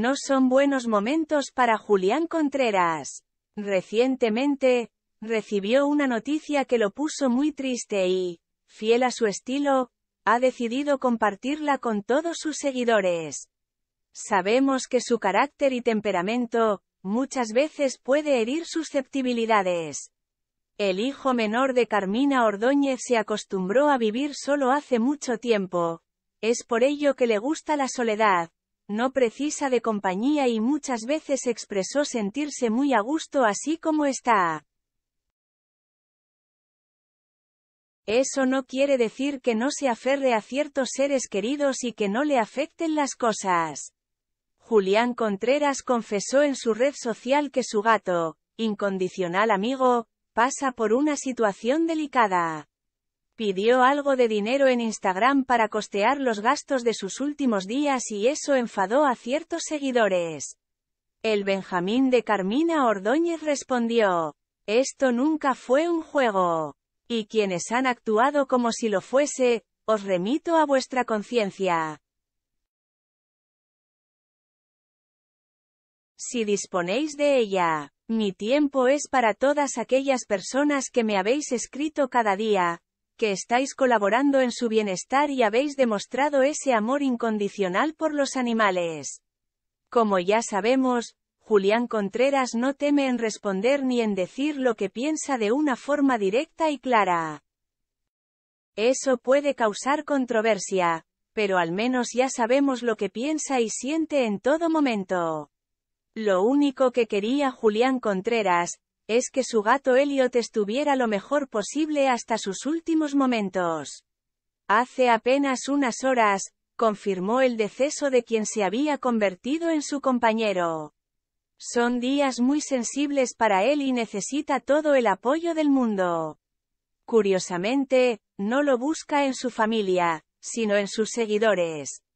No son buenos momentos para Julián Contreras. Recientemente, recibió una noticia que lo puso muy triste y, fiel a su estilo, ha decidido compartirla con todos sus seguidores. Sabemos que su carácter y temperamento, muchas veces puede herir susceptibilidades. El hijo menor de Carmina Ordóñez se acostumbró a vivir solo hace mucho tiempo. Es por ello que le gusta la soledad, no precisa de compañía y muchas veces expresó sentirse muy a gusto así como está. Eso no quiere decir que no se aferre a ciertos seres queridos y que no le afecten las cosas. Julián Contreras confesó en su red social que su gato, incondicional amigo, pasa por una situación delicada pidió algo de dinero en Instagram para costear los gastos de sus últimos días y eso enfadó a ciertos seguidores. El Benjamín de Carmina Ordóñez respondió, esto nunca fue un juego. Y quienes han actuado como si lo fuese, os remito a vuestra conciencia. Si disponéis de ella, mi tiempo es para todas aquellas personas que me habéis escrito cada día, que estáis colaborando en su bienestar y habéis demostrado ese amor incondicional por los animales. Como ya sabemos, Julián Contreras no teme en responder ni en decir lo que piensa de una forma directa y clara. Eso puede causar controversia, pero al menos ya sabemos lo que piensa y siente en todo momento. Lo único que quería Julián Contreras, es que su gato Elliot estuviera lo mejor posible hasta sus últimos momentos. Hace apenas unas horas, confirmó el deceso de quien se había convertido en su compañero. Son días muy sensibles para él y necesita todo el apoyo del mundo. Curiosamente, no lo busca en su familia, sino en sus seguidores.